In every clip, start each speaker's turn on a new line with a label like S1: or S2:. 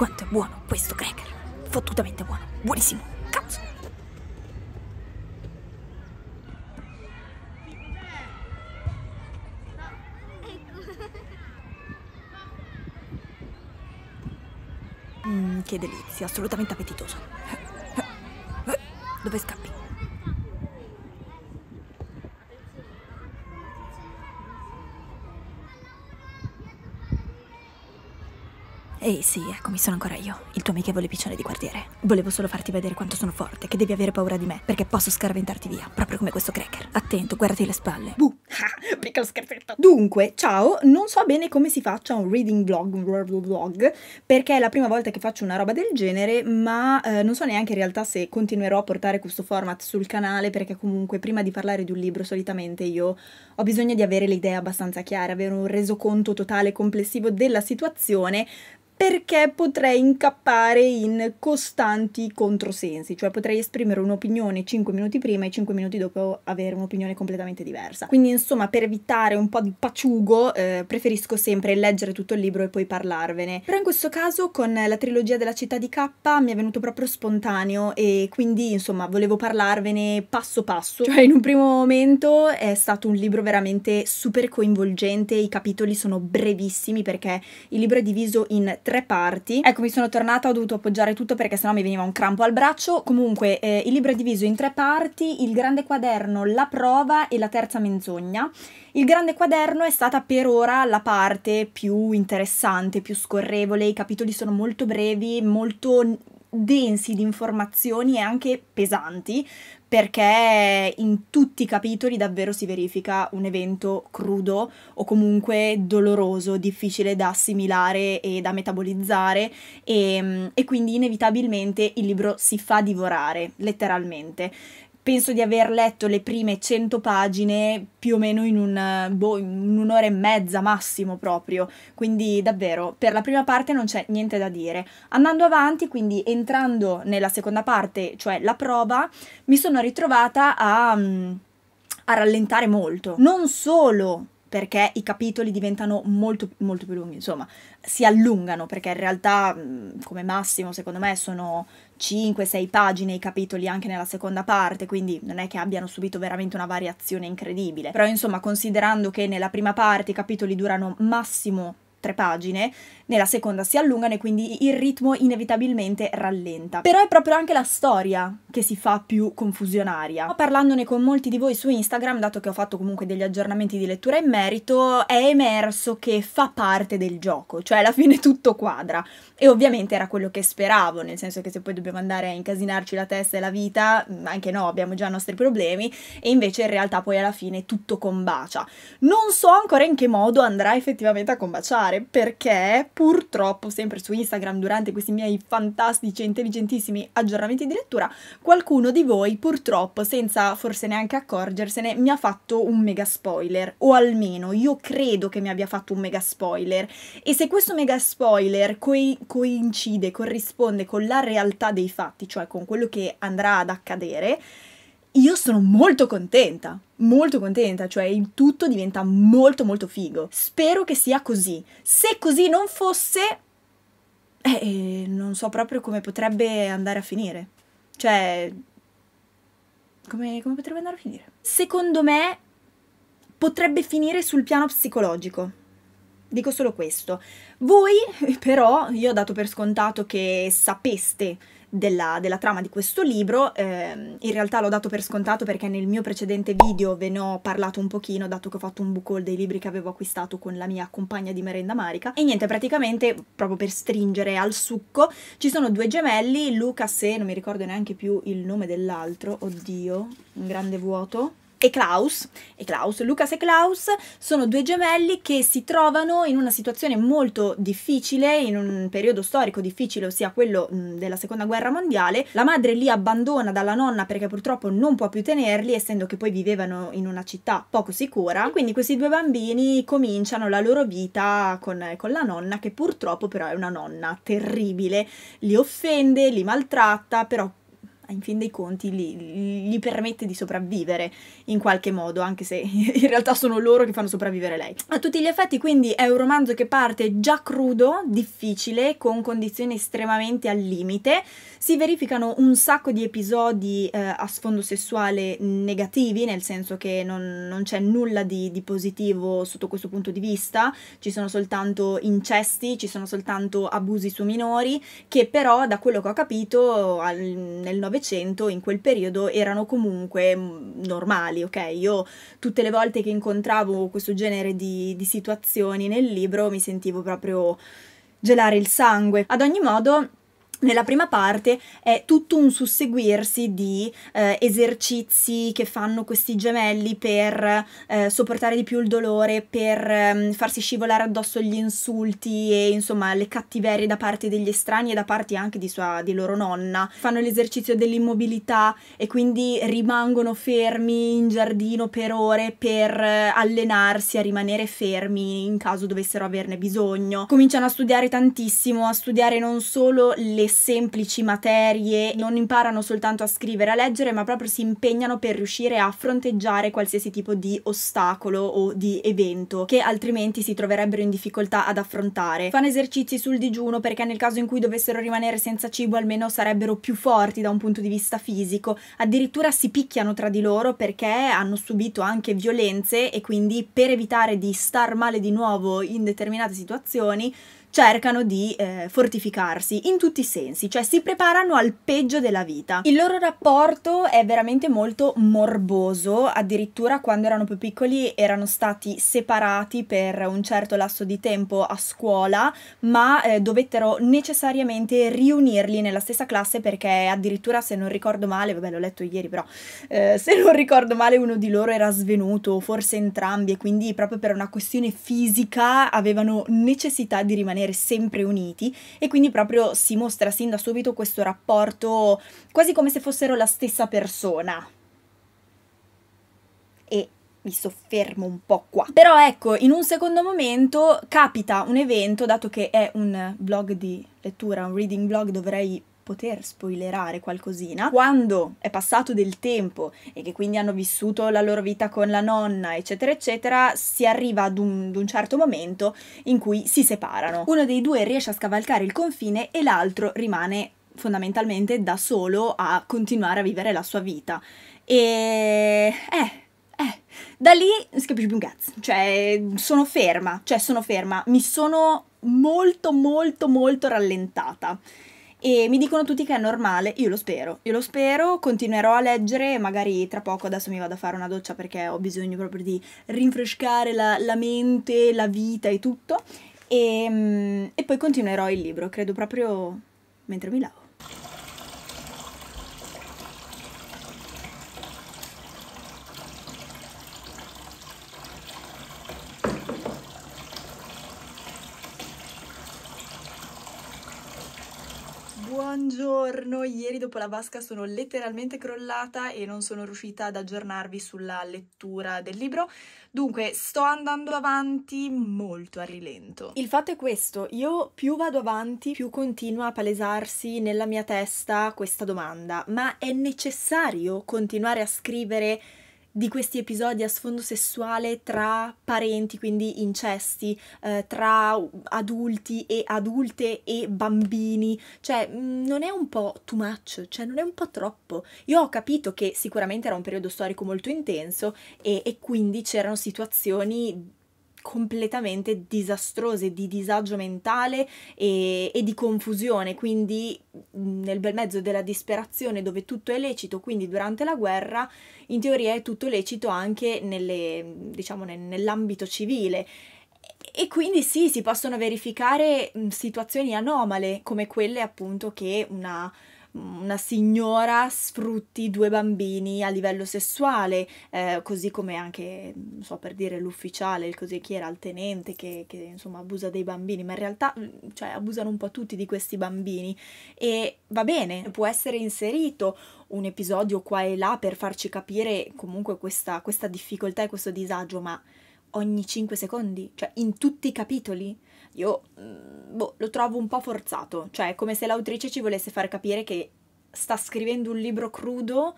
S1: Quanto è buono questo cracker. Fottutamente buono. Buonissimo. Cazzo. Mm, che delizia, assolutamente appetitoso. Eh, eh, eh, dove scappa? Ehi sì, eccomi, sono ancora io, il tuo amichevole piccione di quartiere. Volevo solo farti vedere quanto sono forte, che devi avere paura di me, perché posso scaraventarti via, proprio come questo cracker. Attento, guardati le spalle. Buh, ah, piccolo scherzetto. Dunque, ciao, non so bene come si faccia un reading vlog, vlog, vlog perché è la prima volta che faccio una roba del genere, ma eh, non so neanche in realtà se continuerò a portare questo format sul canale, perché comunque prima di parlare di un libro solitamente io ho bisogno di avere le idee abbastanza chiare, avere un resoconto totale complessivo della situazione perché potrei incappare in costanti controsensi, cioè potrei esprimere un'opinione 5 minuti prima e 5 minuti dopo avere un'opinione completamente diversa. Quindi insomma per evitare un po' di paciugo eh, preferisco sempre leggere tutto il libro e poi parlarvene. Però in questo caso con la trilogia della città di K mi è venuto proprio spontaneo e quindi insomma volevo parlarvene passo passo, cioè in un primo momento è stato un libro veramente super coinvolgente, i capitoli sono brevissimi perché il libro è diviso in tre tre parti. Ecco, mi sono tornata, ho dovuto appoggiare tutto perché sennò mi veniva un crampo al braccio. Comunque, eh, il libro è diviso in tre parti, il grande quaderno, la prova e la terza menzogna. Il grande quaderno è stata per ora la parte più interessante, più scorrevole, i capitoli sono molto brevi, molto densi di informazioni e anche pesanti, perché in tutti i capitoli davvero si verifica un evento crudo o comunque doloroso, difficile da assimilare e da metabolizzare e, mm, e quindi inevitabilmente il libro si fa divorare, letteralmente penso di aver letto le prime 100 pagine più o meno in, un, boh, in un'ora e mezza massimo proprio, quindi davvero per la prima parte non c'è niente da dire. Andando avanti, quindi entrando nella seconda parte, cioè la prova, mi sono ritrovata a, mm, a rallentare molto. Non solo perché i capitoli diventano molto, molto più lunghi, insomma, si allungano perché in realtà come massimo secondo me sono 5-6 pagine i capitoli anche nella seconda parte, quindi non è che abbiano subito veramente una variazione incredibile. Però insomma, considerando che nella prima parte i capitoli durano massimo tre pagine, nella seconda si allungano e quindi il ritmo inevitabilmente rallenta. Però è proprio anche la storia che si fa più confusionaria. Parlandone con molti di voi su Instagram, dato che ho fatto comunque degli aggiornamenti di lettura in merito, è emerso che fa parte del gioco, cioè alla fine tutto quadra. E ovviamente era quello che speravo, nel senso che se poi dobbiamo andare a incasinarci la testa e la vita, mm, anche no, abbiamo già i nostri problemi, e invece in realtà poi alla fine tutto combacia. Non so ancora in che modo andrà effettivamente a combaciare fare perché purtroppo sempre su Instagram durante questi miei fantastici e intelligentissimi aggiornamenti di lettura qualcuno di voi purtroppo senza forse neanche accorgersene mi ha fatto un mega spoiler o almeno io credo che mi abbia fatto un mega spoiler e se questo mega spoiler coi- coincide, corrisponde con la realtà dei fatti, cioè con quello che andrà ad accadere, io sono molto contenta, molto contenta, cioè il tutto diventa molto molto figo. Spero che sia così. Se così non fosse, eh, eh, non so proprio come potrebbe andare a finire. Cioè, come, come potrebbe andare a finire? Secondo me potrebbe finire sul piano psicologico. Dico solo questo. Voi, però, io ho dato per scontato che sapeste della, della trama di questo libro. Eh, in realtà l'ho dato per scontato perché nel mio precedente video ve ne ho parlato un pochino, dato che ho fatto un book haul dei libri che avevo acquistato con la mia compagna di merenda marica. E niente, praticamente, proprio per stringere al succo, ci sono due gemelli, Lucas e non mi ricordo neanche più il nome dell'altro, oddio, un grande vuoto e Klaus, e Klaus, Lucas e Klaus sono due gemelli che si trovano in una situazione molto difficile, in un periodo storico difficile, ossia quello della seconda guerra mondiale. La madre li abbandona dalla nonna perché purtroppo non può più tenerli, essendo che poi vivevano in una città poco sicura. quindi questi due bambini cominciano la loro vita con, con la nonna, che purtroppo però è una nonna terribile, li offende, li maltratta, però in fin dei conti li, gli permette di sopravvivere in qualche modo, anche se in realtà sono loro che fanno sopravvivere lei. A tutti gli effetti quindi è un romanzo che parte già crudo, difficile, con condizioni estremamente al limite, si verificano un sacco di episodi eh, a sfondo sessuale negativi, nel senso che non, non c'è nulla di, di positivo sotto questo punto di vista, ci sono soltanto incesti, ci sono soltanto abusi su minori, che però da quello che ho capito al, nel Novecento Novecento in quel periodo erano comunque mm, normali, ok? Io tutte le volte che incontravo questo genere di, di situazioni nel libro mi sentivo proprio gelare il sangue. Ad ogni modo, nella prima parte è tutto un susseguirsi di eh, esercizi che fanno questi gemelli per eh, sopportare di più il dolore, per eh, farsi scivolare addosso gli insulti e insomma le cattiverie da parte degli estranei e da parte anche di, sua, di loro nonna. Fanno l'esercizio dell'immobilità e quindi rimangono fermi in giardino per ore per eh, allenarsi a rimanere fermi in caso dovessero averne bisogno. Cominciano a studiare tantissimo, a studiare non solo le semplici materie, non imparano soltanto a scrivere, e a leggere, ma proprio si impegnano per riuscire a fronteggiare qualsiasi tipo di ostacolo o di evento che altrimenti si troverebbero in difficoltà ad affrontare. Fanno esercizi sul digiuno perché nel caso in cui dovessero rimanere senza cibo almeno sarebbero più forti da un punto di vista fisico, addirittura si picchiano tra di loro perché hanno subito anche violenze e quindi per evitare di star male di nuovo in determinate situazioni cercano di eh, fortificarsi in tutti i sensi, cioè si preparano al peggio della vita. Il loro rapporto è veramente molto morboso, addirittura quando erano più piccoli erano stati separati per un certo lasso di tempo a scuola, ma eh, dovettero necessariamente riunirli nella stessa classe perché addirittura se non ricordo male, vabbè l'ho letto ieri però, eh, se non ricordo male uno di loro era svenuto, forse entrambi, e quindi proprio per una questione fisica avevano necessità di rimanere rimanere sempre uniti e quindi proprio si mostra sin da subito questo rapporto quasi come se fossero la stessa persona. E mi soffermo un po' qua. Però ecco, in un secondo momento capita un evento, dato che è un blog di lettura, un reading blog, dovrei poter spoilerare qualcosina, quando è passato del tempo e che quindi hanno vissuto la loro vita con la nonna, eccetera, eccetera, si arriva ad un, ad un certo momento in cui si separano. Uno dei due riesce a scavalcare il confine e l'altro rimane fondamentalmente da solo a continuare a vivere la sua vita. E... eh... Eh, da lì non si capisce più un cazzo, cioè sono ferma, cioè sono ferma, mi sono molto molto molto rallentata e mi dicono tutti che è normale, io lo spero, io lo spero, continuerò a leggere, magari tra poco adesso mi vado a fare una doccia perché ho bisogno proprio di rinfrescare la, la mente, la vita e tutto e, mm, e poi continuerò il libro, credo proprio mentre mi lavo. Buongiorno, ieri dopo la vasca sono letteralmente crollata e non sono riuscita ad aggiornarvi sulla lettura del libro, dunque sto andando avanti molto a rilento. Il fatto è questo, io più vado avanti più continua a palesarsi nella mia testa questa domanda, ma è necessario continuare a scrivere di questi episodi a sfondo sessuale tra parenti, quindi incesti, eh, tra adulti e adulte e bambini, cioè mm, non è un po' too much, cioè non è un po' troppo. Io ho capito che sicuramente era un periodo storico molto intenso e, e quindi c'erano situazioni completamente disastrose di disagio mentale e, e, di confusione, quindi nel bel mezzo della disperazione dove tutto è lecito, quindi durante la guerra in teoria è tutto lecito anche nelle, diciamo, ne, nell'ambito civile. E quindi sì, si possono verificare situazioni anomale come quelle appunto che una, una signora sfrutti due bambini a livello sessuale, eh, così come anche, non so per dire l'ufficiale, il così chi era il tenente che, che insomma abusa dei bambini, ma in realtà mm, cioè, abusano un po' tutti di questi bambini e va bene, può essere inserito un episodio qua e là per farci capire comunque questa, questa difficoltà e questo disagio, ma ogni 5 secondi, cioè in tutti i capitoli io mm, boh, lo trovo un po' forzato, cioè è come se l'autrice ci volesse far capire che sta scrivendo un libro crudo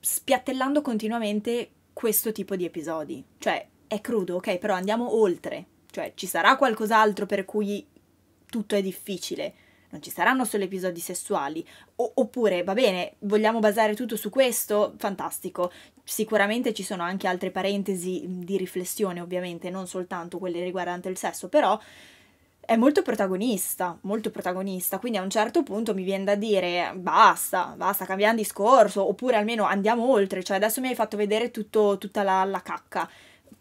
S1: spiattellando continuamente questo tipo di episodi. Cioè è crudo, ok, però andiamo oltre, cioè ci sarà qualcos'altro per cui tutto è difficile non ci saranno solo episodi sessuali, o oppure va bene, vogliamo basare tutto su questo? Fantastico, sicuramente ci sono anche altre parentesi di riflessione ovviamente, non soltanto quelle riguardanti il sesso, però è molto protagonista, molto protagonista, quindi a un certo punto mi viene da dire basta, basta, cambiamo discorso, oppure almeno andiamo oltre, cioè adesso mi hai fatto vedere tutto, tutta la, la cacca,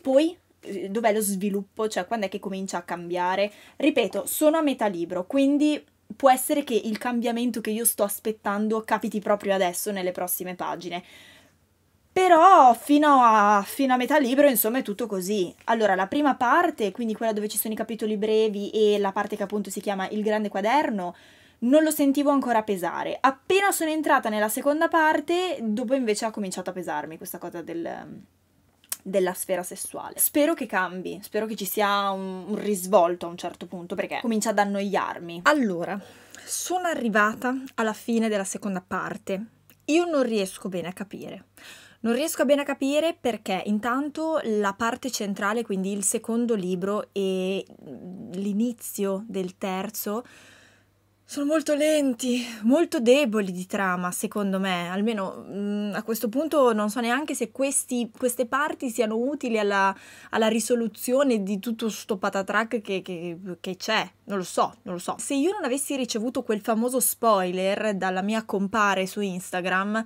S1: poi eh, dov'è lo sviluppo, cioè quando è che comincia a cambiare. Ripeto, sono a metà libro, quindi può essere che il cambiamento che io sto aspettando capiti proprio adesso nelle prossime pagine. Però fino a, fino a, metà libro, insomma, è tutto così. Allora, la prima parte, quindi quella dove ci sono i capitoli brevi e la parte che appunto si chiama Il grande quaderno, non lo sentivo ancora pesare. Appena sono entrata nella seconda parte, dopo invece ha cominciato a pesarmi questa cosa del, della sfera sessuale. Spero che cambi, spero che ci sia un, un risvolto a un certo punto perché comincia ad annoiarmi. Allora, sono arrivata alla fine della seconda parte. Io non riesco bene a capire. Non riesco a bene a capire perché intanto la parte centrale, quindi il secondo libro e l'inizio del terzo, sono molto lenti, molto deboli di trama, secondo me, almeno mh, mm, a questo punto non so neanche se questi, queste parti siano utili alla, alla risoluzione di tutto sto patatrack che, che, che c'è, non lo so, non lo so. Se io non avessi ricevuto quel famoso spoiler dalla mia compare su Instagram,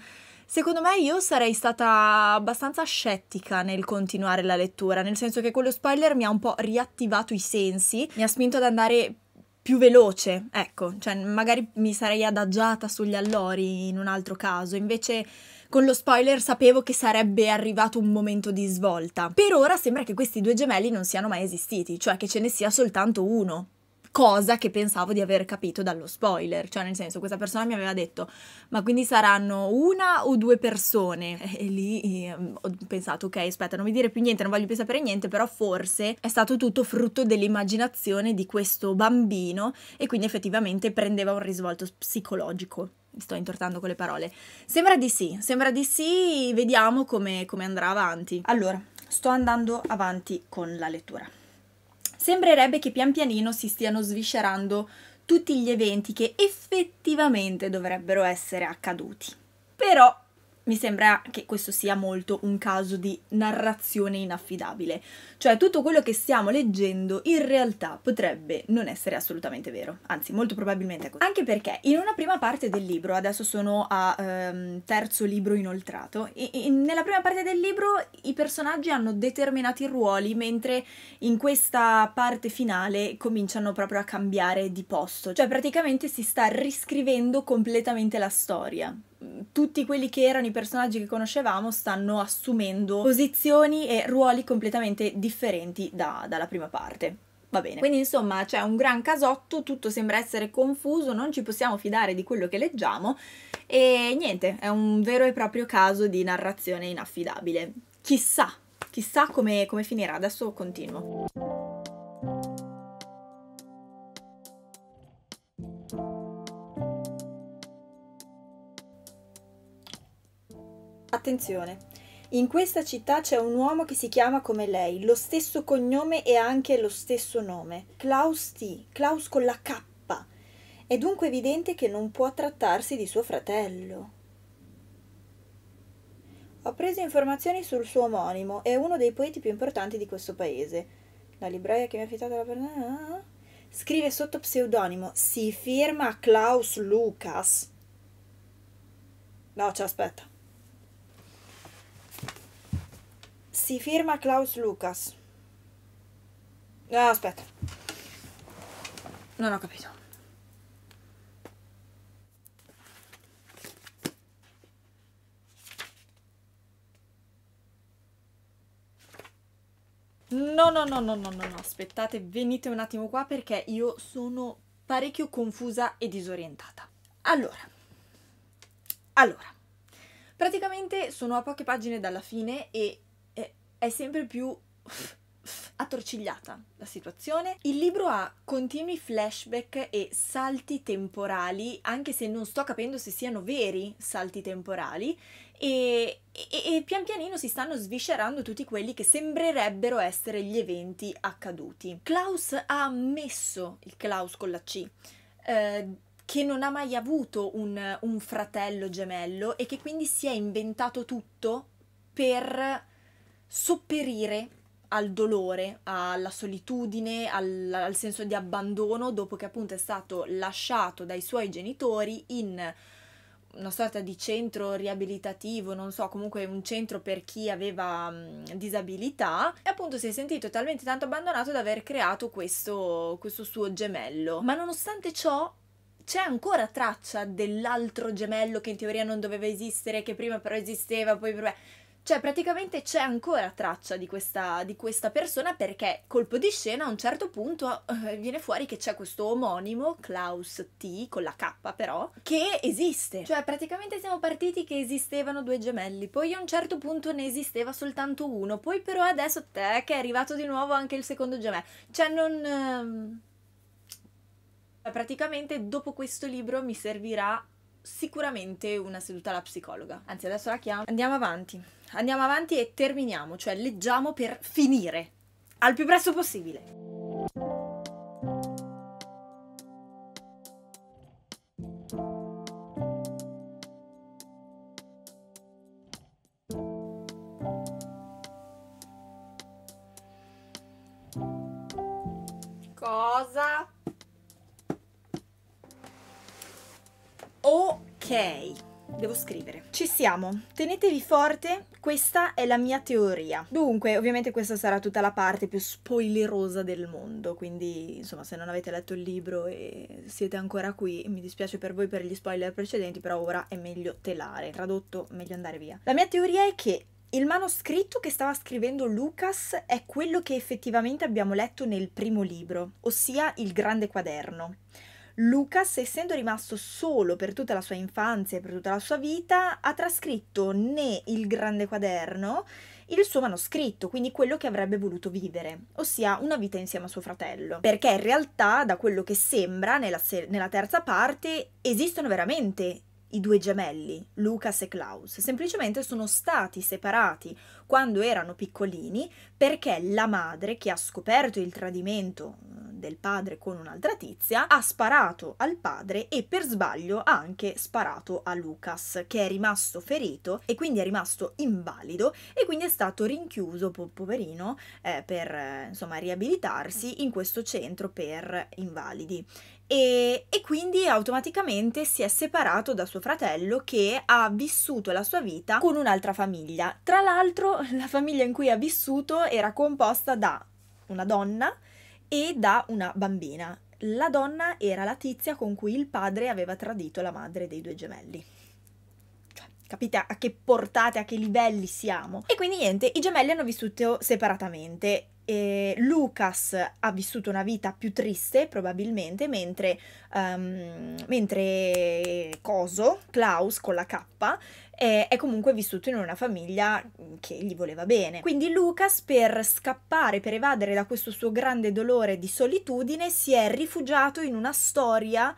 S1: Secondo me io sarei stata abbastanza scettica nel continuare la lettura, nel senso che quello spoiler mi ha un po' riattivato i sensi, mi ha spinto ad andare più veloce, ecco, cioè magari mi sarei adagiata sugli allori in un altro caso, invece con lo spoiler sapevo che sarebbe arrivato un momento di svolta. Per ora sembra che questi due gemelli non siano mai esistiti, cioè che ce ne sia soltanto uno cosa che pensavo di aver capito dallo spoiler, cioè nel senso questa persona mi aveva detto ma quindi saranno una o due persone e lì ehm, ho pensato ok aspetta non mi dire più niente, non voglio più sapere niente, però forse è stato tutto frutto dell'immaginazione di questo bambino e quindi effettivamente prendeva un risvolto psicologico mi sto intortando con le parole. Sembra di sì, sembra di sì, vediamo come, come andrà avanti. Allora, sto andando avanti con la lettura. Sembrerebbe che pian pianino si stiano sviscerando tutti gli eventi che effettivamente dovrebbero essere accaduti. Però mi sembra che questo sia molto un caso di narrazione inaffidabile, cioè tutto quello che stiamo leggendo in realtà potrebbe non essere assolutamente vero, anzi molto probabilmente è così. Anche perché in una prima parte del libro, adesso sono a ehm, terzo libro inoltrato, e, e nella prima parte del libro i personaggi hanno determinati ruoli, mentre in questa parte finale cominciano proprio a cambiare di posto, cioè praticamente si sta riscrivendo completamente la storia tutti quelli che erano i personaggi che conoscevamo stanno assumendo posizioni e ruoli completamente differenti da, dalla prima parte. Va bene. Quindi insomma c'è un gran casotto, tutto sembra essere confuso, non ci possiamo fidare di quello che leggiamo e niente, è un vero e proprio caso di narrazione inaffidabile. Chissà, chissà come, come finirà, adesso continuo. Attenzione, in questa città c'è un uomo che si chiama come lei, lo stesso cognome e anche lo stesso nome, Klaus T, Klaus con la K. È dunque evidente che non può trattarsi di suo fratello. Ho preso informazioni sul suo omonimo, è uno dei poeti più importanti di questo paese. La libraia che mi ha affittato la perna... Scrive sotto pseudonimo, si firma Klaus Lucas. No, ci aspetta. si firma Klaus Lucas. No, aspetta. Non ho capito. No, no, no, no, no, no, no, aspettate, venite un attimo qua perché io sono parecchio confusa e disorientata. Allora, allora, praticamente sono a poche pagine dalla fine e è sempre più attorcigliata la situazione. Il libro ha continui flashback e salti temporali, anche se non sto capendo se siano veri salti temporali, e, e, e, pian pianino si stanno sviscerando tutti quelli che sembrerebbero essere gli eventi accaduti. Klaus ha ammesso, il Klaus con la C, eh, che non ha mai avuto un, un fratello gemello e che quindi si è inventato tutto per sopperire al dolore, alla solitudine, al, al, senso di abbandono dopo che appunto è stato lasciato dai suoi genitori in una sorta di centro riabilitativo, non so, comunque un centro per chi aveva disabilità e appunto si è sentito talmente tanto abbandonato da aver creato questo, questo suo gemello. Ma nonostante ciò c'è ancora traccia dell'altro gemello che in teoria non doveva esistere, che prima però esisteva, poi... Vabbè, cioè, praticamente c'è ancora traccia di questa, di questa, persona perché colpo di scena a un certo punto eh, viene fuori che c'è questo omonimo, Klaus T, con la K però, che esiste. Cioè, praticamente siamo partiti che esistevano due gemelli, poi a un certo punto ne esisteva soltanto uno, poi però adesso te che è arrivato di nuovo anche il secondo gemello. Cioè, non... Ehm... Praticamente dopo questo libro mi servirà sicuramente una seduta alla psicologa. Anzi, adesso la chiamo. Andiamo avanti. Andiamo avanti e terminiamo, cioè leggiamo per finire al più presto possibile. Devo scrivere. Ci siamo. Tenetevi forte, questa è la mia teoria. Dunque, ovviamente questa sarà tutta la parte più spoilerosa del mondo, quindi insomma, se non avete letto il libro e siete ancora qui, mi dispiace per voi per gli spoiler precedenti, però ora è meglio telare. Tradotto, meglio andare via. La mia teoria è che il manoscritto che stava scrivendo Lucas è quello che effettivamente abbiamo letto nel primo libro, ossia il grande quaderno. Lucas, essendo rimasto solo per tutta la sua infanzia e per tutta la sua vita, ha trascritto né il grande quaderno, il suo manoscritto, quindi quello che avrebbe voluto vivere, ossia una vita insieme a suo fratello. Perché in realtà, da quello che sembra, nella, se- nella terza parte, esistono veramente i due gemelli, Lucas e Klaus, semplicemente sono stati separati quando erano piccolini perché la madre che ha scoperto il tradimento mm, del padre con un'altra tizia ha sparato al padre e per sbaglio ha anche sparato a Lucas che è rimasto ferito e quindi è rimasto invalido e quindi è stato rinchiuso po poverino eh, per eh, insomma riabilitarsi in questo centro per invalidi e, e, quindi automaticamente si è separato da suo fratello che ha vissuto la sua vita con un'altra famiglia. Tra l'altro la famiglia in cui ha vissuto era composta da una donna e da una bambina. La donna era la tizia con cui il padre aveva tradito la madre dei due gemelli. Cioè, capite a che portate, a che livelli siamo? E quindi niente, i gemelli hanno vissuto separatamente. E Lucas ha vissuto una vita più triste probabilmente, mentre, um, mentre Coso, Klaus con la K, e è comunque vissuto in una famiglia mm, che gli voleva bene. Quindi Lucas per scappare, per evadere da questo suo grande dolore di solitudine, si è rifugiato in una storia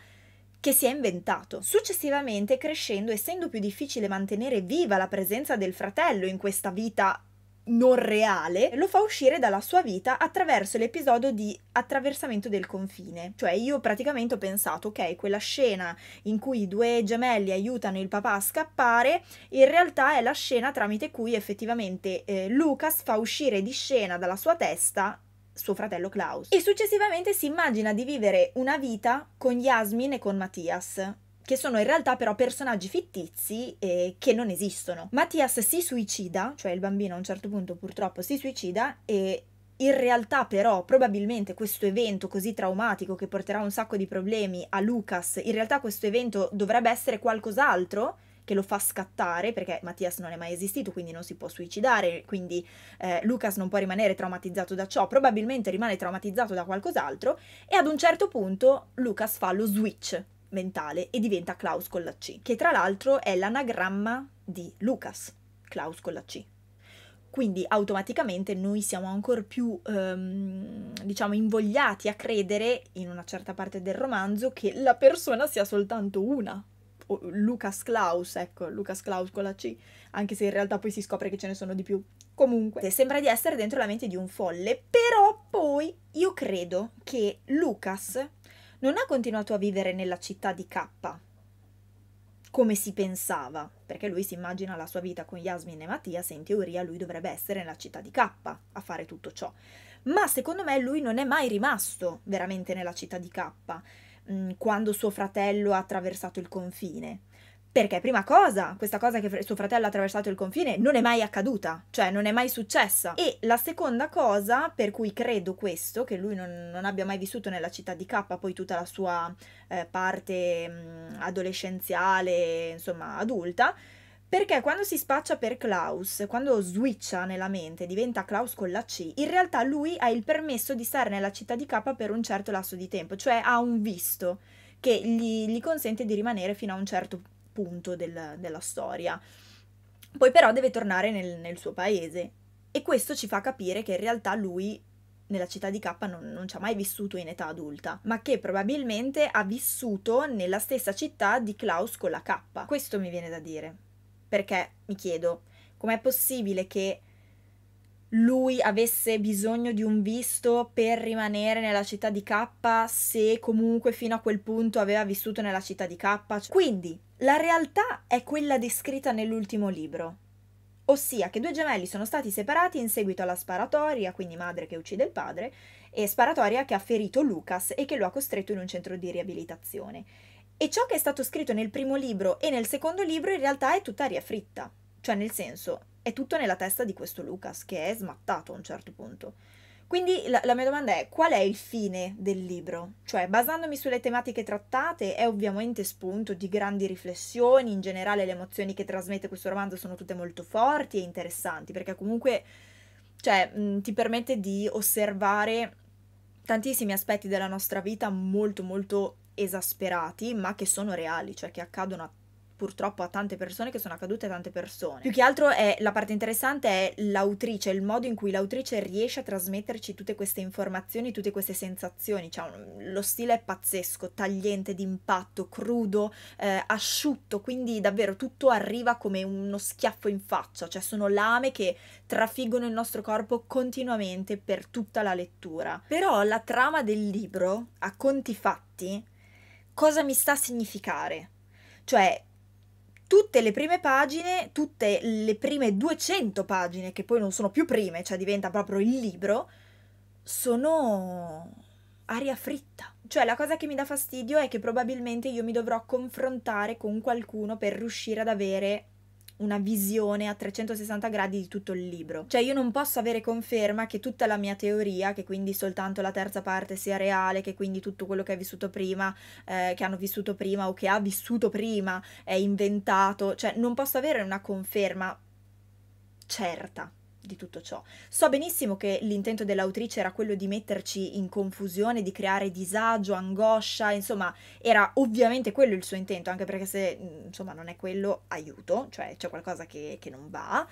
S1: che si è inventato. Successivamente, crescendo, essendo più difficile mantenere viva la presenza del fratello in questa vita non reale, lo fa uscire dalla sua vita attraverso l'episodio di attraversamento del confine. Cioè io praticamente ho pensato, ok, quella scena in cui i due gemelli aiutano il papà a scappare, in realtà è la scena tramite cui effettivamente eh, Lucas fa uscire di scena dalla sua testa suo fratello Klaus. E successivamente si immagina di vivere una vita con Yasmin e con Mattias che sono in realtà però personaggi fittizi eh, che non esistono. Mattias si suicida, cioè il bambino a un certo punto purtroppo si suicida e in realtà però probabilmente questo evento così traumatico che porterà un sacco di problemi a Lucas, in realtà questo evento dovrebbe essere qualcos'altro che lo fa scattare, perché Mattias non è mai esistito, quindi non si può suicidare, quindi eh, Lucas non può rimanere traumatizzato da ciò, probabilmente rimane traumatizzato da qualcos'altro, e ad un certo punto Lucas fa lo switch, mentale e diventa Klaus con la C, che tra l'altro è l'anagramma di Lucas, Klaus con la C. Quindi automaticamente noi siamo ancora più, ehm, diciamo, invogliati a credere in una certa parte del romanzo che la persona sia soltanto una. O Lucas Klaus, ecco, Lucas Klaus con la C, anche se in realtà poi si scopre che ce ne sono di più. Comunque, sembra di essere dentro la mente di un folle, però poi io credo che Lucas non ha continuato a vivere nella città di K, come si pensava, perché lui si immagina la sua vita con Yasmin e Mattias e in teoria lui dovrebbe essere nella città di K a fare tutto ciò. Ma secondo me lui non è mai rimasto veramente nella città di K mm, quando suo fratello ha attraversato il confine perché prima cosa, questa cosa che suo fratello ha attraversato il confine non è mai accaduta, cioè non è mai successa. E la seconda cosa per cui credo questo, che lui non, non abbia mai vissuto nella città di K, poi tutta la sua eh, parte mh, adolescenziale, insomma adulta, perché quando si spaccia per Klaus, quando switcha nella mente, diventa Klaus con la C, in realtà lui ha il permesso di stare nella città di K per un certo lasso di tempo, cioè ha un visto che gli, gli consente di rimanere fino a un certo punto punto del, della storia. Poi però deve tornare nel, nel, suo paese e questo ci fa capire che in realtà lui nella città di K non, non ci ha mai vissuto in età adulta, ma che probabilmente ha vissuto nella stessa città di Klaus con la K. Questo mi viene da dire, perché mi chiedo com'è possibile che lui avesse bisogno di un visto per rimanere nella città di K se comunque fino a quel punto aveva vissuto nella città di K. Cioè, quindi, la realtà è quella descritta nell'ultimo libro, ossia che due gemelli sono stati separati in seguito alla sparatoria, quindi madre che uccide il padre, e sparatoria che ha ferito Lucas e che lo ha costretto in un centro di riabilitazione. E ciò che è stato scritto nel primo libro e nel secondo libro in realtà è tutta aria fritta, cioè nel senso, è tutto nella testa di questo Lucas che è smattato a un certo punto. Quindi la, la, mia domanda è qual è il fine del libro? Cioè, basandomi sulle tematiche trattate, è ovviamente spunto di grandi riflessioni, in generale le emozioni che trasmette questo romanzo sono tutte molto forti e interessanti, perché comunque cioè, mh, ti permette di osservare tantissimi aspetti della nostra vita molto molto esasperati, ma che sono reali, cioè che accadono a purtroppo a tante persone che sono accadute a tante persone. Più che altro è, la parte interessante è l'autrice, il modo in cui l'autrice riesce a trasmetterci tutte queste informazioni, tutte queste sensazioni, cioè lo stile è pazzesco, tagliente, d'impatto, crudo, eh, asciutto, quindi davvero tutto arriva come uno schiaffo in faccia, cioè sono lame che trafiggono il nostro corpo continuamente per tutta la lettura. Però la trama del libro, a conti fatti, cosa mi sta a significare? Cioè, tutte le prime pagine, tutte le prime 200 pagine, che poi non sono più prime, cioè diventa proprio il libro, sono aria fritta. Cioè la cosa che mi dà fastidio è che probabilmente io mi dovrò confrontare con qualcuno per riuscire ad avere una visione a 360 gradi di tutto il libro. Cioè io non posso avere conferma che tutta la mia teoria, che quindi soltanto la terza parte sia reale, che quindi tutto quello che hai vissuto prima, eh, che hanno vissuto prima o che ha vissuto prima è inventato, cioè non posso avere una conferma certa di tutto ciò. So benissimo che l'intento dell'autrice era quello di metterci in confusione, di creare disagio, angoscia, insomma, era ovviamente quello il suo intento, anche perché se mm, insomma non è quello, aiuto, cioè c'è qualcosa che, che non va.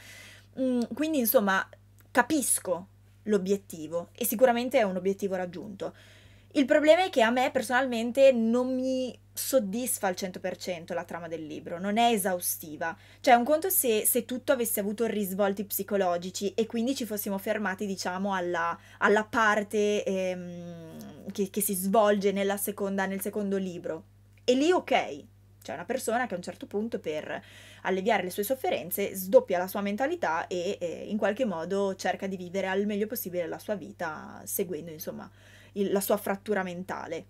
S1: Mm, quindi insomma capisco l'obiettivo e sicuramente è un obiettivo raggiunto. Il problema è che a me personalmente non mi soddisfa al 100% la trama del libro, non è esaustiva. Cioè, un conto se, se, tutto avesse avuto risvolti psicologici e quindi ci fossimo fermati, diciamo, alla, alla parte ehm, che, che, si svolge seconda, nel secondo libro. E lì ok, c'è una persona che a un certo punto per alleviare le sue sofferenze sdoppia la sua mentalità e eh, in qualche modo cerca di vivere al meglio possibile la sua vita seguendo insomma il, la sua frattura mentale.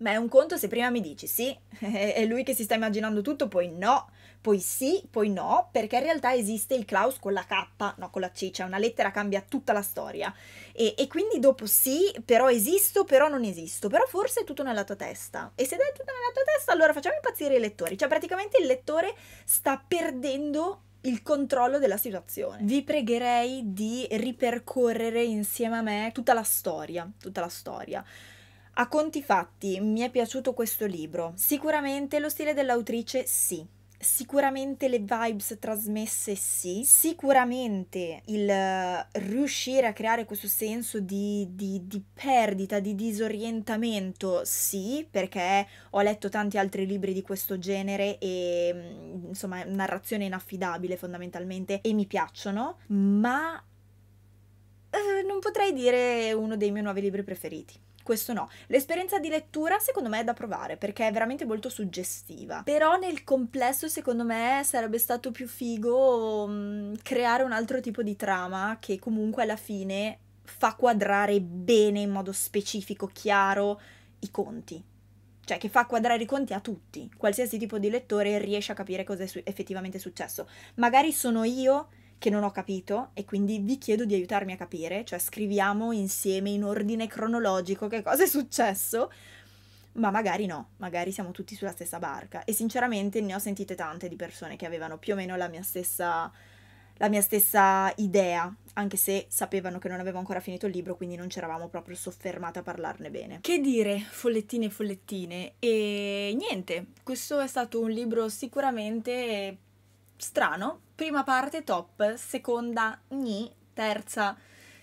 S1: Ma è un conto se prima mi dici sì, è lui che si sta immaginando tutto, poi no, poi sì, poi no, perché in realtà esiste il Klaus con la K, no con la C, cioè una lettera cambia tutta la storia. E, e quindi dopo sì, però esisto, però non esisto, però forse è tutto nella tua testa. E se è tutto nella tua testa, allora facciamo impazzire i lettori. Cioè praticamente il lettore sta perdendo il controllo della situazione. Vi pregherei di ripercorrere insieme a me tutta la storia, tutta la storia. A conti fatti, mi è piaciuto questo libro. Sicuramente lo stile dell'autrice sì, sicuramente le vibes trasmesse sì, sicuramente il eh, riuscire a creare questo senso di, di, di, perdita, di disorientamento sì, perché ho letto tanti altri libri di questo genere e mm, insomma narrazione inaffidabile fondamentalmente e mi piacciono, ma eh, non potrei dire uno dei miei nuovi libri preferiti questo no. L'esperienza di lettura secondo me è da provare perché è veramente molto suggestiva, però nel complesso secondo me sarebbe stato più figo um, creare un altro tipo di trama che comunque alla fine fa quadrare bene in modo specifico, chiaro, i conti cioè che fa quadrare i conti a tutti, qualsiasi tipo di lettore riesce a capire cosa è su effettivamente successo. Magari sono io che non ho capito e quindi vi chiedo di aiutarmi a capire, cioè scriviamo insieme in ordine cronologico che cosa è successo, ma magari no, magari siamo tutti sulla stessa barca e sinceramente ne ho sentite tante di persone che avevano più o meno la mia stessa la mia stessa idea, anche se sapevano che non avevo ancora finito il libro, quindi non c'eravamo proprio soffermate a parlarne bene. Che dire, follettine e follettine. E niente, questo è stato un libro sicuramente strano, prima parte top, seconda gni, terza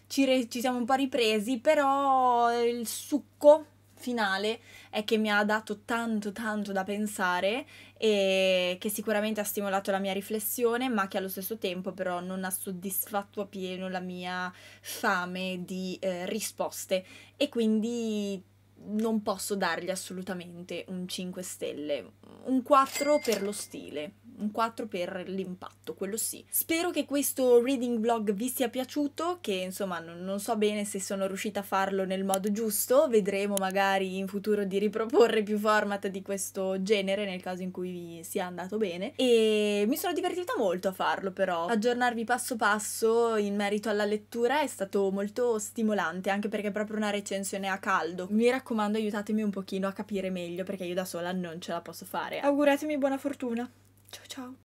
S1: ci, re- ci siamo un po' ripresi, però il succo finale è che mi ha dato tanto tanto da pensare e che sicuramente ha stimolato la mia riflessione ma che allo stesso tempo però non ha soddisfatto appieno la mia fame di eh, risposte e quindi non posso dargli assolutamente un 5 stelle, un 4 per lo stile, un 4 per l'impatto, quello sì. Spero che questo reading vlog vi sia piaciuto, che insomma non, non so bene se sono riuscita a farlo nel modo giusto, vedremo magari in futuro di riproporre più format di questo genere nel caso in cui vi sia andato bene e mi sono divertita molto a farlo però, aggiornarvi passo passo in merito alla lettura è stato molto stimolante anche perché è proprio una recensione a caldo. Mi raccomando aiutatemi un pochino a capire meglio perché io da sola non ce la posso fare. Auguratemi buona fortuna! 悄悄。